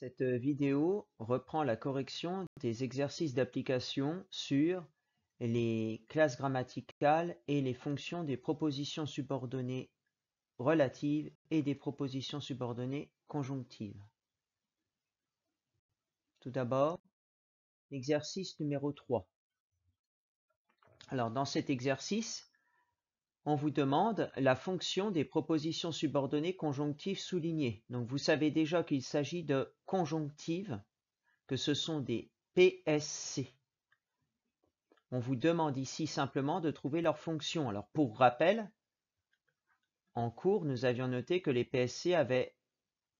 Cette vidéo reprend la correction des exercices d'application sur les classes grammaticales et les fonctions des propositions subordonnées relatives et des propositions subordonnées conjonctives. Tout d'abord, l'exercice numéro 3. Alors, dans cet exercice, on vous demande la fonction des propositions subordonnées conjonctives soulignées. Donc vous savez déjà qu'il s'agit de conjonctives, que ce sont des PSC. On vous demande ici simplement de trouver leur fonction. Alors pour rappel, en cours, nous avions noté que les PSC avaient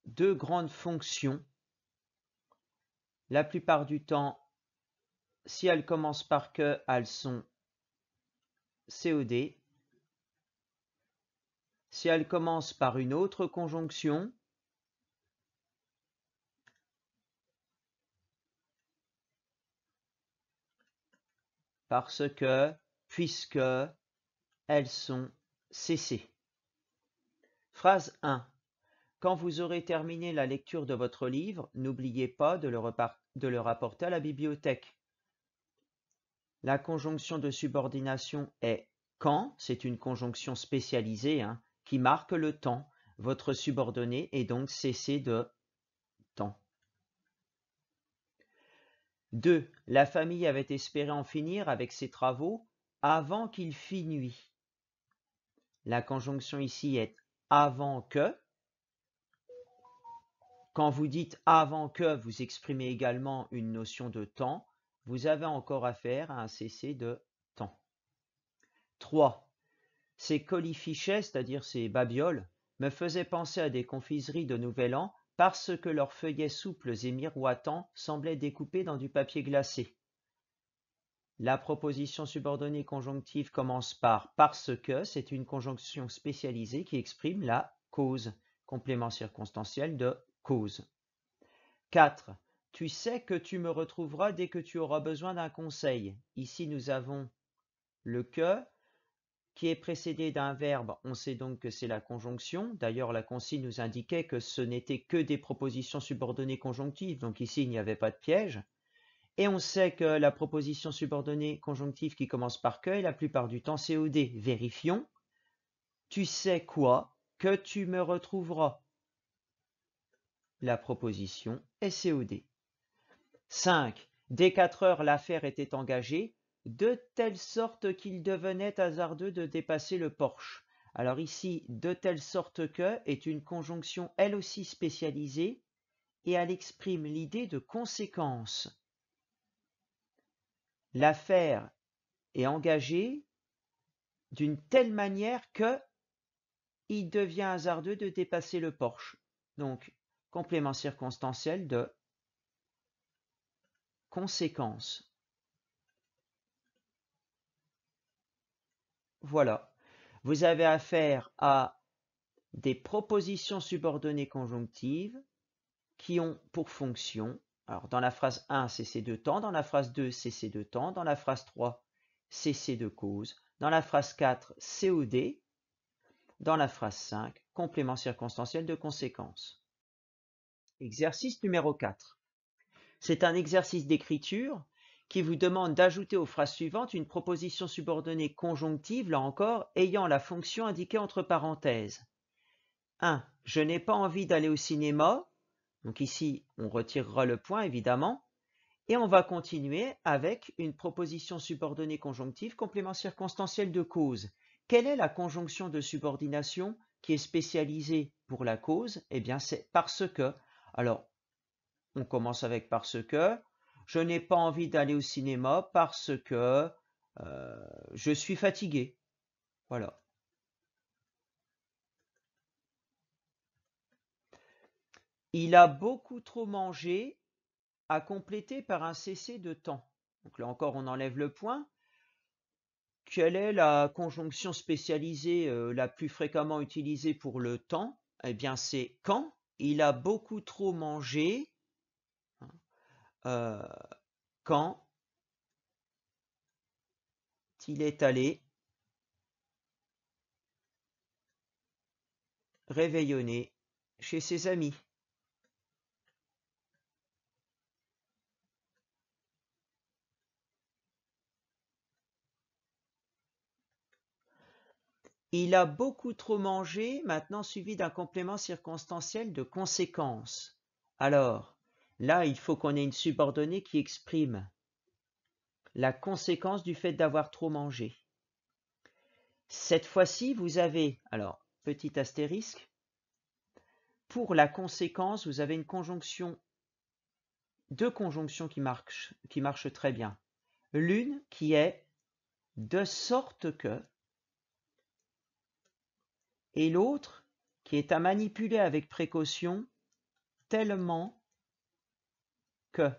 deux grandes fonctions. La plupart du temps, si elles commencent par que, elles sont COD si elle commence par une autre conjonction, parce que, puisque, elles sont cessées. Phrase 1. Quand vous aurez terminé la lecture de votre livre, n'oubliez pas de le, de le, rapporter à la bibliothèque. La conjonction de subordination est quand, c'est une conjonction spécialisée, hein, marque le temps. Votre subordonné est donc cessé de temps. 2. La famille avait espéré en finir avec ses travaux avant qu'il fît nuit. La conjonction ici est avant que. Quand vous dites avant que, vous exprimez également une notion de temps. Vous avez encore affaire à un cessé de temps. 3. Ces colifichets, c'est-à-dire ces babioles, me faisaient penser à des confiseries de Nouvel An parce que leurs feuillets souples et miroitants semblaient découpés dans du papier glacé. La proposition subordonnée conjonctive commence par parce que, c'est une conjonction spécialisée qui exprime la cause, complément circonstanciel de cause. 4. Tu sais que tu me retrouveras dès que tu auras besoin d'un conseil. Ici, nous avons le que, qui est précédé d'un verbe, on sait donc que c'est la conjonction. D'ailleurs, la consigne nous indiquait que ce n'était que des propositions subordonnées conjonctives, donc ici, il n'y avait pas de piège. Et on sait que la proposition subordonnée conjonctive qui commence par que est la plupart du temps COD. Vérifions. Tu sais quoi Que tu me retrouveras. La proposition est COD. 5. Dès 4 heures, l'affaire était engagée de telle sorte qu'il devenait hasardeux de dépasser le Porsche. Alors ici, de telle sorte que est une conjonction elle aussi spécialisée et elle exprime l'idée de conséquence. L'affaire est engagée d'une telle manière que il devient hasardeux de dépasser le Porsche. Donc, complément circonstanciel de conséquence. Voilà. Vous avez affaire à des propositions subordonnées conjonctives qui ont pour fonction, alors dans la phrase 1, c'est de temps, dans la phrase 2, c'est de temps, dans la phrase 3, c'est de cause, dans la phrase 4, COD, dans la phrase 5, complément circonstanciel de conséquence. Exercice numéro 4. C'est un exercice d'écriture qui vous demande d'ajouter aux phrases suivantes une proposition subordonnée conjonctive, là encore, ayant la fonction indiquée entre parenthèses. 1. Je n'ai pas envie d'aller au cinéma. Donc ici, on retirera le point, évidemment. Et on va continuer avec une proposition subordonnée conjonctive complément circonstanciel de cause. Quelle est la conjonction de subordination qui est spécialisée pour la cause Eh bien, c'est parce que. Alors, on commence avec parce que je n'ai pas envie d'aller au cinéma parce que euh, je suis fatigué. Voilà. Il a beaucoup trop mangé à compléter par un cessez de temps. Donc là encore, on enlève le point. Quelle est la conjonction spécialisée euh, la plus fréquemment utilisée pour le temps Eh bien, c'est quand. Il a beaucoup trop mangé euh, quand il est allé réveillonner chez ses amis. Il a beaucoup trop mangé, maintenant suivi d'un complément circonstanciel de conséquence. Alors, Là, il faut qu'on ait une subordonnée qui exprime la conséquence du fait d'avoir trop mangé. Cette fois-ci, vous avez, alors, petit astérisque, pour la conséquence, vous avez une conjonction, deux conjonctions qui marchent, qui marchent très bien. L'une qui est de sorte que, et l'autre qui est à manipuler avec précaution tellement que.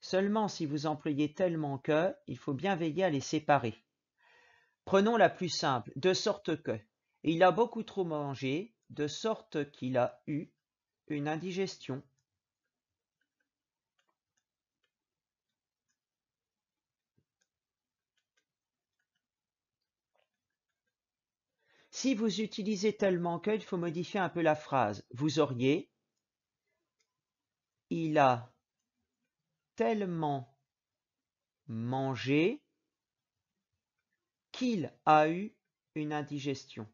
Seulement si vous employez tellement que, il faut bien veiller à les séparer. Prenons la plus simple, de sorte que. Il a beaucoup trop mangé, de sorte qu'il a eu une indigestion. Si vous utilisez tellement que, il faut modifier un peu la phrase. Vous auriez il a tellement mangé qu'il a eu une indigestion.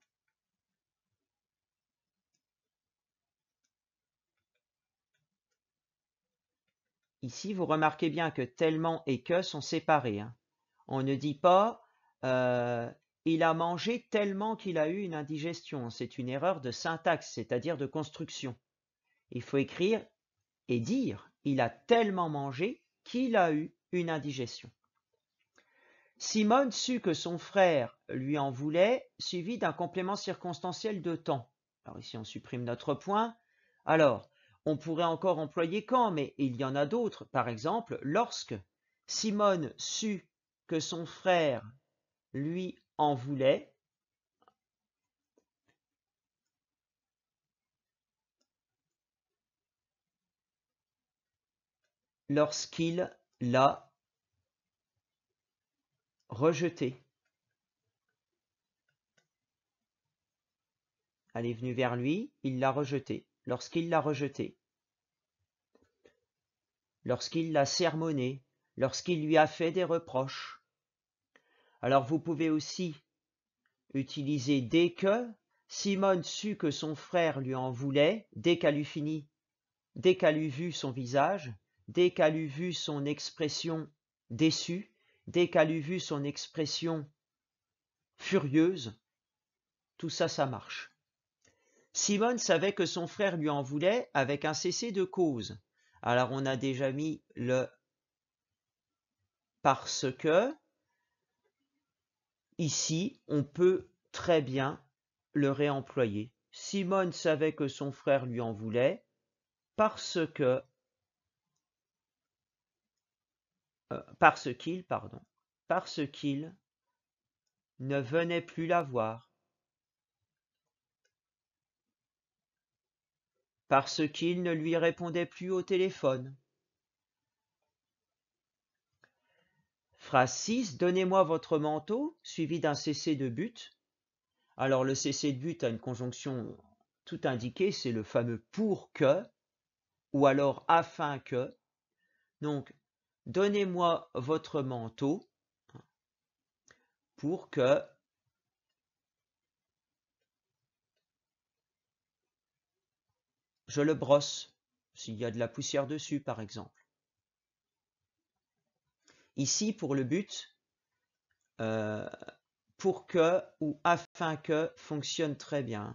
Ici, vous remarquez bien que tellement et que sont séparés. Hein. On ne dit pas euh, il a mangé tellement qu'il a eu une indigestion. C'est une erreur de syntaxe, c'est-à-dire de construction. Il faut écrire et dire « il a tellement mangé qu'il a eu une indigestion ». Simone sut que son frère lui en voulait, suivi d'un complément circonstanciel de temps. Alors ici on supprime notre point. Alors, on pourrait encore employer quand, mais il y en a d'autres. Par exemple, lorsque Simone sut que son frère lui en voulait, lorsqu'il l'a rejetée. Elle est venue vers lui, il l'a rejetée. Lorsqu'il l'a rejetée. Lorsqu'il l'a sermonnée. Lorsqu'il lui a fait des reproches. Alors vous pouvez aussi utiliser dès que Simone sut que son frère lui en voulait, dès qu'elle eut fini, dès qu'elle eut vu son visage, dès qu'elle eut vu son expression déçue, dès qu'elle eut vu son expression furieuse, tout ça, ça marche. Simone savait que son frère lui en voulait avec un cessez de cause. Alors on a déjà mis le parce que ici on peut très bien le réemployer. Simone savait que son frère lui en voulait parce que Euh, parce qu'il, pardon, parce qu'il ne venait plus la voir, parce qu'il ne lui répondait plus au téléphone. Phrase 6, donnez-moi votre manteau, suivi d'un cessez de but. Alors le cessez de but a une conjonction tout indiquée, c'est le fameux pour que, ou alors afin que. Donc donnez-moi votre manteau hein, pour que je le brosse s'il y a de la poussière dessus par exemple. Ici pour le but, euh, pour que ou afin que fonctionne très bien.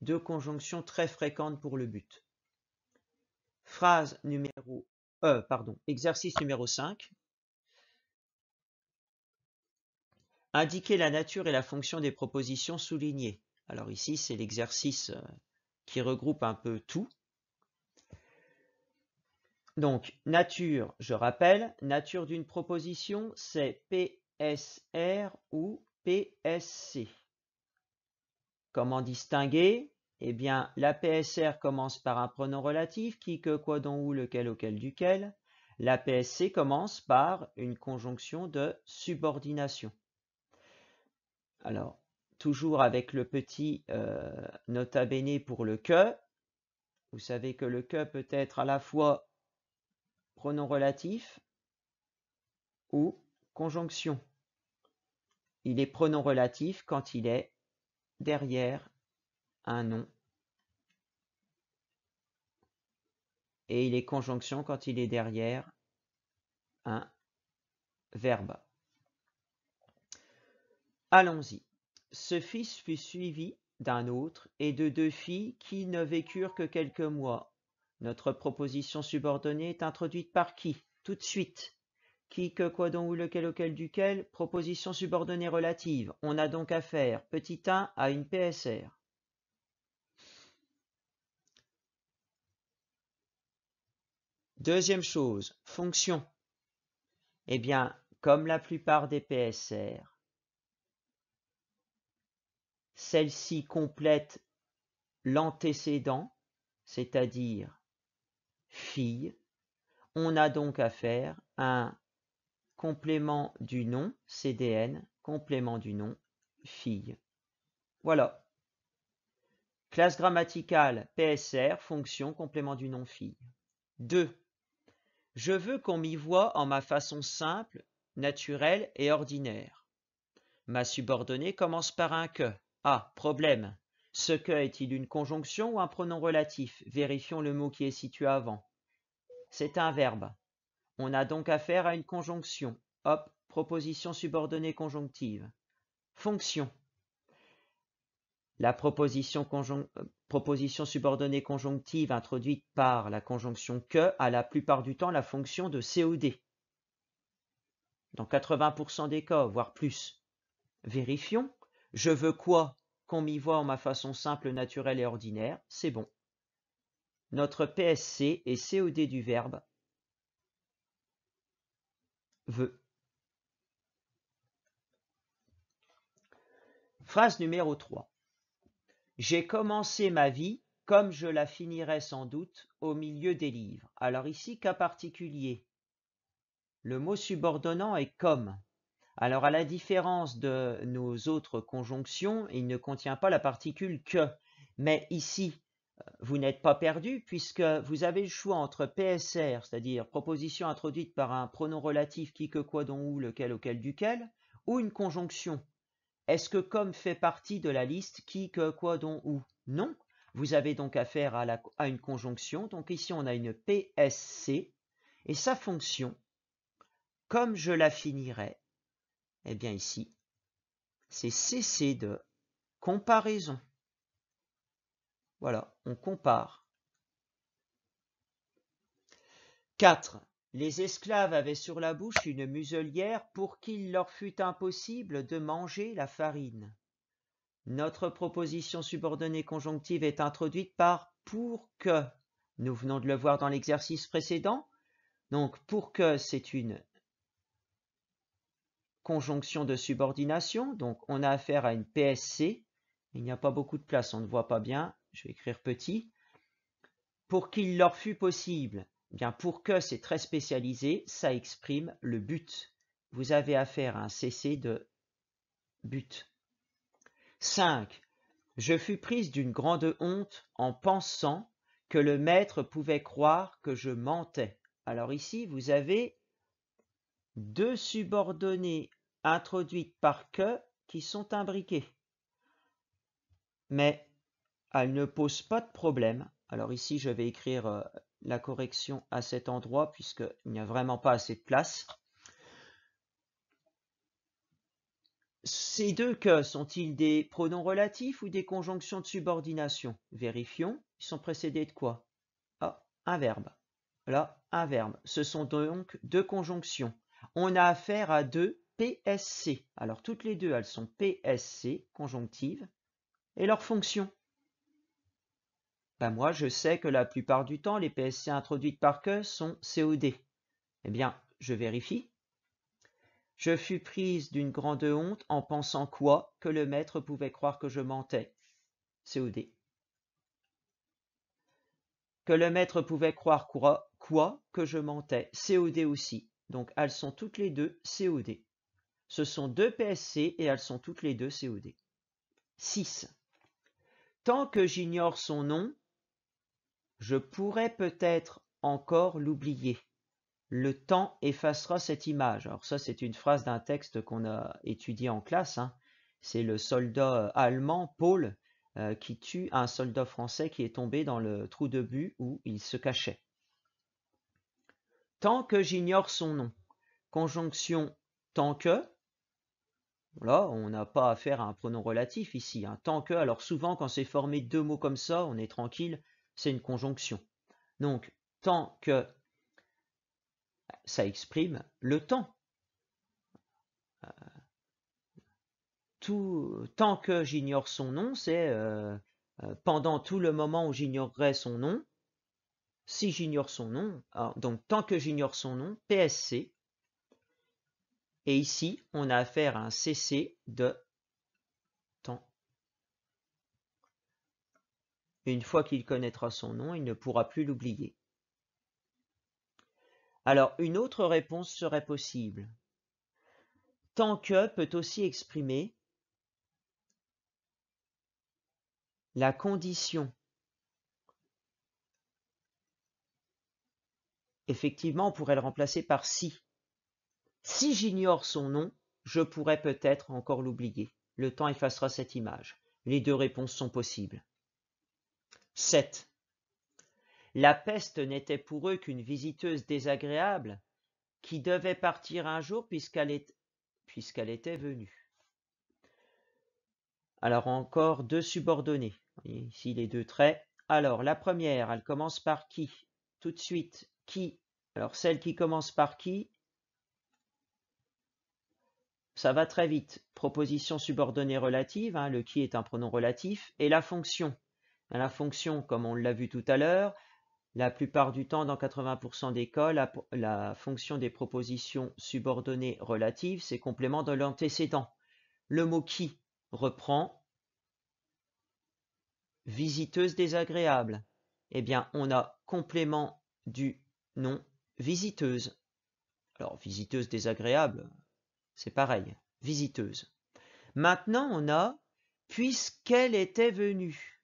Deux conjonctions très fréquentes pour le but. Phrase numéro euh, pardon, exercice numéro 5. Indiquer la nature et la fonction des propositions soulignées. Alors ici, c'est l'exercice euh, qui regroupe un peu tout. Donc, nature, je rappelle, nature d'une proposition, c'est PSR ou PSC. Comment distinguer eh bien, la PSR commence par un pronom relatif qui, que, quoi, dont, où, lequel, auquel, duquel. La PSC commence par une conjonction de subordination. Alors, toujours avec le petit euh, nota bene pour le que. Vous savez que le que peut être à la fois pronom relatif ou conjonction. Il est pronom relatif quand il est derrière un nom et il est conjonction quand il est derrière un verbe. Allons-y. Ce fils fut suivi d'un autre et de deux filles qui ne vécurent que quelques mois. Notre proposition subordonnée est introduite par qui Tout de suite. Qui, que, quoi donc, ou lequel, auquel, duquel Proposition subordonnée relative. On a donc affaire, petit 1, à une PSR. Deuxième chose, fonction. Eh bien, comme la plupart des PSR, celle-ci complète l'antécédent, c'est-à-dire fille. On a donc à faire un complément du nom, CDN, complément du nom, fille. Voilà. Classe grammaticale, PSR, fonction, complément du nom, fille. 2. Je veux qu'on m'y voie en ma façon simple, naturelle et ordinaire. Ma subordonnée commence par un que. Ah, problème. Ce que est-il une conjonction ou un pronom relatif Vérifions le mot qui est situé avant. C'est un verbe. On a donc affaire à une conjonction. Hop, proposition subordonnée conjonctive. Fonction. La proposition conjonctive proposition subordonnée conjonctive introduite par la conjonction que a la plupart du temps la fonction de COD. Dans 80% des cas, voire plus. Vérifions. Je veux quoi Qu'on m'y voit en ma façon simple, naturelle et ordinaire, c'est bon. Notre PSC est COD du verbe veut. Phrase numéro 3. J'ai commencé ma vie, comme je la finirai sans doute, au milieu des livres. Alors ici, cas particulier. Le mot subordonnant est comme. Alors à la différence de nos autres conjonctions, il ne contient pas la particule que. Mais ici, euh, vous n'êtes pas perdu puisque vous avez le choix entre PSR, c'est-à-dire proposition introduite par un pronom relatif qui que quoi dont ou lequel auquel duquel, ou une conjonction, est-ce que comme fait partie de la liste qui, que, quoi, dont, où Non. Vous avez donc affaire à, la, à une conjonction. Donc ici, on a une PSC. Et sa fonction, comme je la finirai, eh bien ici, c'est cesser de comparaison. Voilà, on compare. 4. Les esclaves avaient sur la bouche une muselière pour qu'il leur fût impossible de manger la farine. Notre proposition subordonnée conjonctive est introduite par pour que. Nous venons de le voir dans l'exercice précédent. Donc pour que c'est une conjonction de subordination, donc on a affaire à une PSC. Il n'y a pas beaucoup de place, on ne voit pas bien, je vais écrire petit. Pour qu'il leur fût possible, bien pour que c'est très spécialisé, ça exprime le but. Vous avez affaire à un CC de but. 5. Je fus prise d'une grande honte en pensant que le maître pouvait croire que je mentais. Alors ici, vous avez deux subordonnées introduites par que qui sont imbriquées. Mais elles ne posent pas de problème. Alors ici, je vais écrire euh, la correction à cet endroit puisqu'il n'y a vraiment pas assez de place. Ces deux que sont-ils des pronoms relatifs ou des conjonctions de subordination Vérifions, ils sont précédés de quoi Ah, un verbe. Là, un verbe. Ce sont donc deux conjonctions. On a affaire à deux PSC. Alors toutes les deux, elles sont PSC, conjonctives, et leur fonction. Bah, moi, je sais que la plupart du temps, les PSC introduites par que sont COD. Eh bien, je vérifie. Je fus prise d'une grande honte en pensant quoi Que le maître pouvait croire que je mentais. COD. Que le maître pouvait croire quoi, quoi Que je mentais. COD aussi. Donc elles sont toutes les deux COD. Ce sont deux PSC et elles sont toutes les deux COD. 6. Tant que j'ignore son nom, je pourrais peut-être encore l'oublier. Le temps effacera cette image. Alors ça, c'est une phrase d'un texte qu'on a étudié en classe. Hein. C'est le soldat euh, allemand, Paul, euh, qui tue un soldat français qui est tombé dans le trou de but où il se cachait. Tant que j'ignore son nom. Conjonction tant que. Là, on n'a pas affaire à un pronom relatif ici. Un hein. Tant que, alors souvent quand c'est formé deux mots comme ça, on est tranquille, c'est une conjonction. Donc, tant que ça exprime le temps. Euh, tout, tant que j'ignore son nom, c'est euh, euh, pendant tout le moment où j'ignorerai son nom, si j'ignore son nom, donc tant que j'ignore son nom, PSC, et ici on a affaire à un CC de une fois qu'il connaîtra son nom, il ne pourra plus l'oublier. Alors, une autre réponse serait possible. Tant que peut aussi exprimer la condition. Effectivement, on pourrait le remplacer par si. Si j'ignore son nom, je pourrais peut-être encore l'oublier. Le temps effacera cette image. Les deux réponses sont possibles. 7. La peste n'était pour eux qu'une visiteuse désagréable qui devait partir un jour puisqu'elle était venue. Alors encore deux subordonnées. ici les deux traits. Alors la première, elle commence par qui Tout de suite, qui Alors celle qui commence par qui Ça va très vite. Proposition subordonnée relative, hein, le qui est un pronom relatif, et la fonction. La fonction, comme on l'a vu tout à l'heure, la plupart du temps, dans 80% des cas, la, fonction des propositions subordonnées relatives, c'est complément de l'antécédent. Le mot qui reprend visiteuse désagréable. Eh bien, on a complément du nom visiteuse. Alors, visiteuse désagréable, c'est pareil, visiteuse. Maintenant, on a puisqu'elle était venue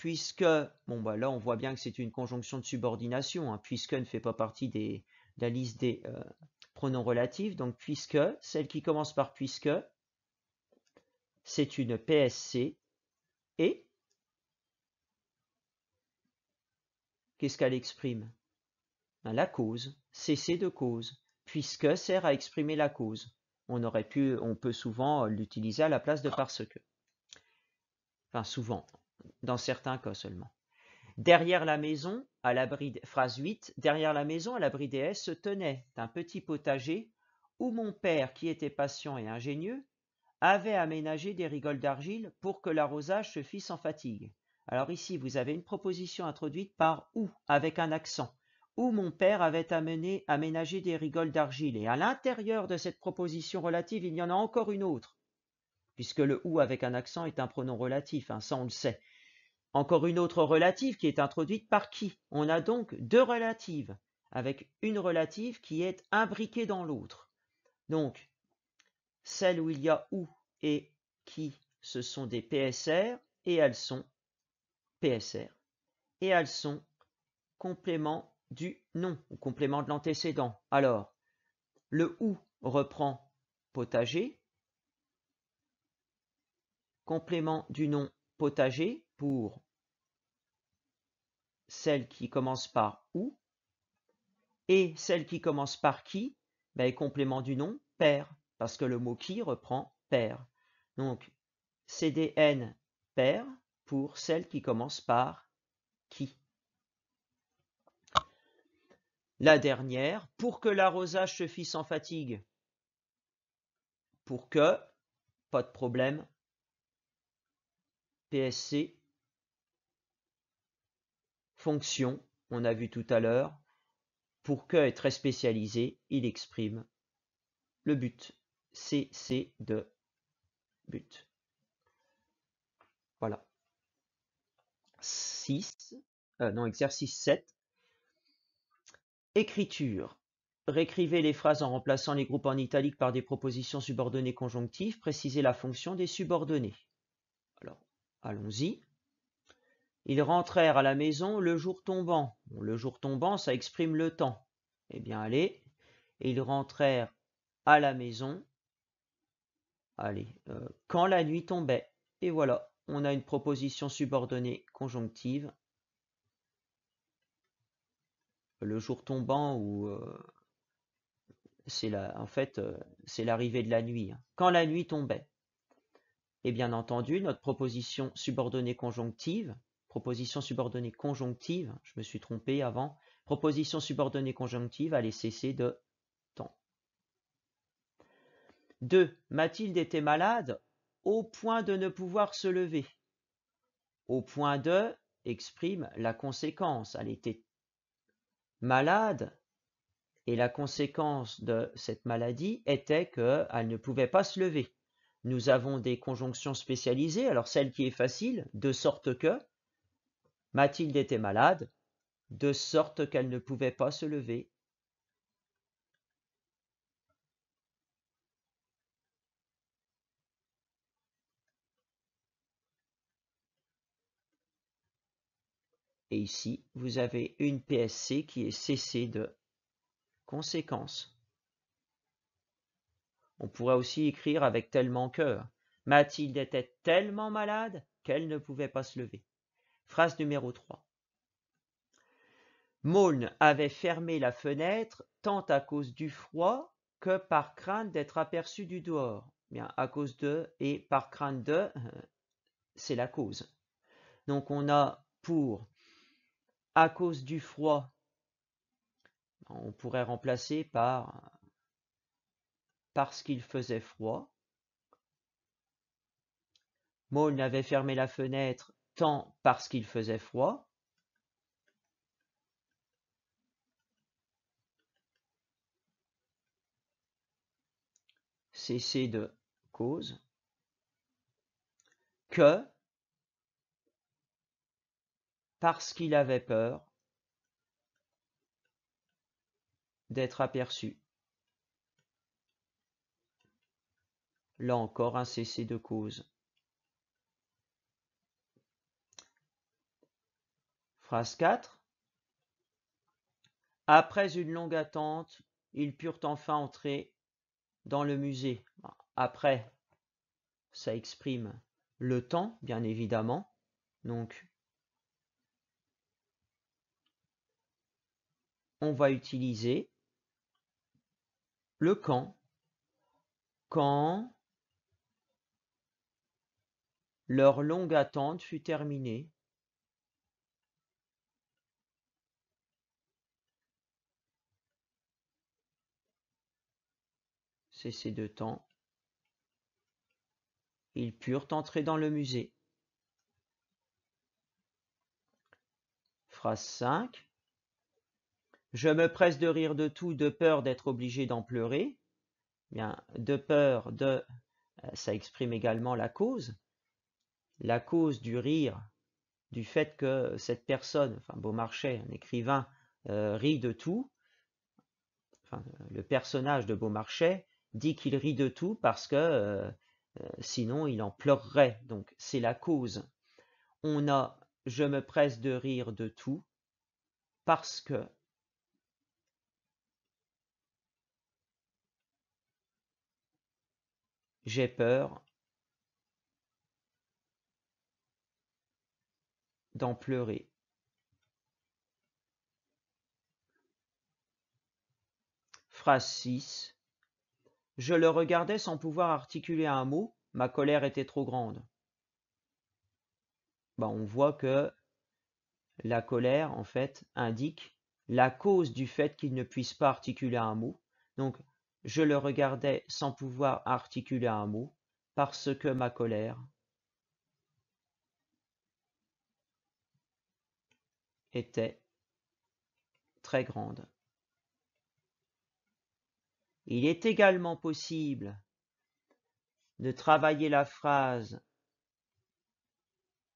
puisque, bon bah là on voit bien que c'est une conjonction de subordination, hein, puisque ne fait pas partie des, de la liste des euh, pronoms relatifs, donc puisque, celle qui commence par puisque, c'est une PSC, et qu'est-ce qu'elle exprime ben, La cause, cesser de cause, puisque sert à exprimer la cause. On, aurait pu, on peut souvent euh, l'utiliser à la place de ah. parce que. Enfin, souvent, dans certains cas seulement. Derrière la maison, à l'abri phrase 8, derrière la maison, à l'abri des haies, se tenait un petit potager où mon père, qui était patient et ingénieux, avait aménagé des rigoles d'argile pour que l'arrosage se fît sans fatigue. Alors ici, vous avez une proposition introduite par ou avec un accent. Où mon père avait amené, aménagé des rigoles d'argile. Et à l'intérieur de cette proposition relative, il y en a encore une autre puisque le ou avec un accent est un pronom relatif, hein, ça on le sait. Encore une autre relative qui est introduite par qui On a donc deux relatives, avec une relative qui est imbriquée dans l'autre. Donc, celle où il y a ou et qui, ce sont des PSR, et elles sont PSR, et elles sont complément du nom, ou complément de l'antécédent. Alors, le ou reprend potager, complément du nom potager pour celle qui commence par ou et celle qui commence par qui ben, complément du nom père parce que le mot qui reprend père. Donc CDN père pour celle qui commence par qui. La dernière, pour que l'arrosage se fît sans fatigue. Pour que, pas de problème, psc fonction, on a vu tout à l'heure, pour que est très spécialisé, il exprime le but. CC de but. Voilà. 6, euh, non, exercice 7. Écriture. Récrivez les phrases en remplaçant les groupes en italique par des propositions subordonnées conjonctives. Précisez la fonction des subordonnées. Allons-y. Ils rentrèrent à la maison le jour tombant. le jour tombant, ça exprime le temps. Eh bien, allez. Ils rentrèrent à la maison. Allez, euh, quand la nuit tombait. Et voilà, on a une proposition subordonnée conjonctive. Le jour tombant ou euh, c'est la, en fait, euh, c'est l'arrivée de la nuit. Hein. Quand la nuit tombait. Et bien entendu, notre proposition subordonnée conjonctive, proposition subordonnée conjonctive, je me suis trompé avant, proposition subordonnée conjonctive allait cesser de temps. 2. Mathilde était malade au point de ne pouvoir se lever. Au point de exprime la conséquence. Elle était malade et la conséquence de cette maladie était qu'elle ne pouvait pas se lever. Nous avons des conjonctions spécialisées, alors celle qui est facile, de sorte que Mathilde était malade, de sorte qu'elle ne pouvait pas se lever. Et ici, vous avez une PSC qui est cessée de conséquence. On pourrait aussi écrire avec tellement cœur. Mathilde était tellement malade qu'elle ne pouvait pas se lever. Phrase numéro 3. Maulne avait fermé la fenêtre tant à cause du froid que par crainte d'être aperçu du dehors. Bien, à cause de et par crainte de, c'est la cause. Donc on a pour à cause du froid, on pourrait remplacer par parce qu'il faisait froid. Maul avait fermé la fenêtre tant parce qu'il faisait froid. C'est de cause. Que parce qu'il avait peur d'être aperçu. là encore un cessez de cause. Phrase 4. Après une longue attente, ils purent enfin entrer dans le musée. Après, ça exprime le temps, bien évidemment. Donc, on va utiliser le quand. Quand leur longue attente fut terminée. Cessez de temps. Ils purent entrer dans le musée. Phrase 5. Je me presse de rire de tout, de peur d'être obligé d'en pleurer. Bien, de peur de, euh, ça exprime également la cause la cause du rire, du fait que cette personne, enfin Beaumarchais, un écrivain, euh, rit de tout, le personnage de Beaumarchais dit qu'il rit de tout parce que euh, euh, sinon il en pleurerait, donc c'est la cause. On a « je me presse de rire de tout » parce que j'ai peur pleurer. Phrase 6. Je le regardais sans pouvoir articuler un mot, ma colère était trop grande. Ben, on voit que la colère, en fait, indique la cause du fait qu'il ne puisse pas articuler un mot. Donc, je le regardais sans pouvoir articuler un mot parce que ma colère était très grande. Il est également possible de travailler la phrase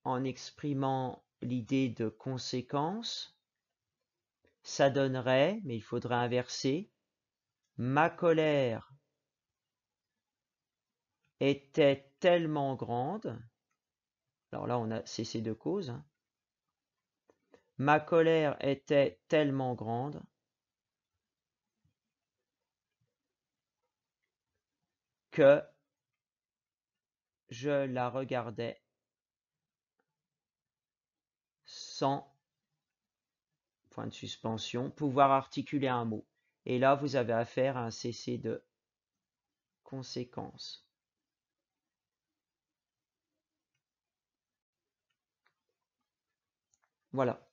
en exprimant l'idée de conséquence. Ça donnerait, mais il faudrait inverser, ma colère était tellement grande, alors là on a cessé de cause, hein. Ma colère était tellement grande. que je la regardais sans point de suspension, pouvoir articuler un mot. Et là, vous avez affaire à un cessez de conséquences. Voilà.